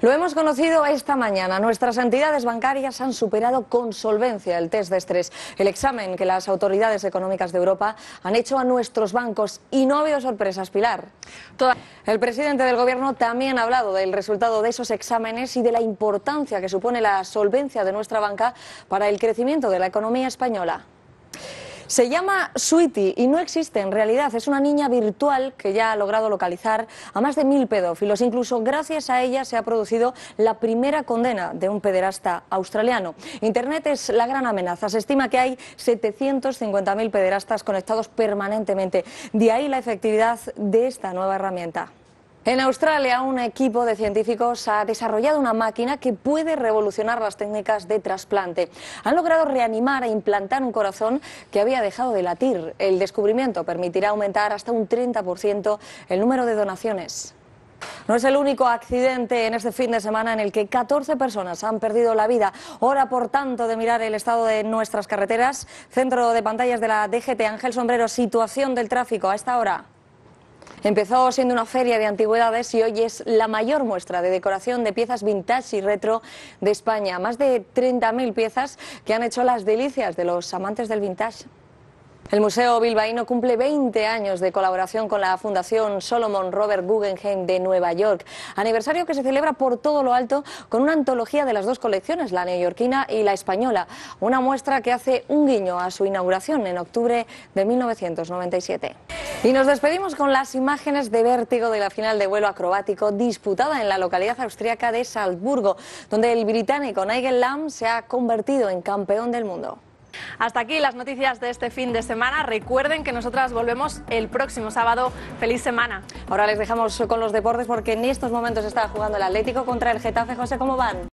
Lo hemos conocido esta mañana. Nuestras entidades bancarias han superado con solvencia el test de estrés, el examen que las autoridades económicas de Europa han hecho a nuestros bancos. Y no ha habido sorpresas, Pilar. El presidente del Gobierno también ha hablado del resultado de esos exámenes y de la importancia que supone la solvencia de nuestra banca para el crecimiento de la economía española. Se llama Sweetie y no existe en realidad. Es una niña virtual que ya ha logrado localizar a más de mil pedófilos. Incluso gracias a ella se ha producido la primera condena de un pederasta australiano. Internet es la gran amenaza. Se estima que hay 750.000 pederastas conectados permanentemente. De ahí la efectividad de esta nueva herramienta. En Australia, un equipo de científicos ha desarrollado una máquina que puede revolucionar las técnicas de trasplante. Han logrado reanimar e implantar un corazón que había dejado de latir. El descubrimiento permitirá aumentar hasta un 30% el número de donaciones. No es el único accidente en este fin de semana en el que 14 personas han perdido la vida. Hora, por tanto, de mirar el estado de nuestras carreteras. Centro de pantallas de la DGT, Ángel Sombrero, situación del tráfico a esta hora. Empezó siendo una feria de antigüedades y hoy es la mayor muestra de decoración de piezas vintage y retro de España. Más de 30.000 piezas que han hecho las delicias de los amantes del vintage. El Museo Bilbaíno cumple 20 años de colaboración con la Fundación Solomon Robert Guggenheim de Nueva York, aniversario que se celebra por todo lo alto con una antología de las dos colecciones, la neoyorquina y la española, una muestra que hace un guiño a su inauguración en octubre de 1997. Y nos despedimos con las imágenes de vértigo de la final de vuelo acrobático disputada en la localidad austríaca de Salzburgo, donde el británico Nigel Lamb se ha convertido en campeón del mundo. Hasta aquí las noticias de este fin de semana. Recuerden que nosotras volvemos el próximo sábado. Feliz semana. Ahora les dejamos con los deportes porque en estos momentos estaba jugando el Atlético contra el Getafe. José, ¿cómo van?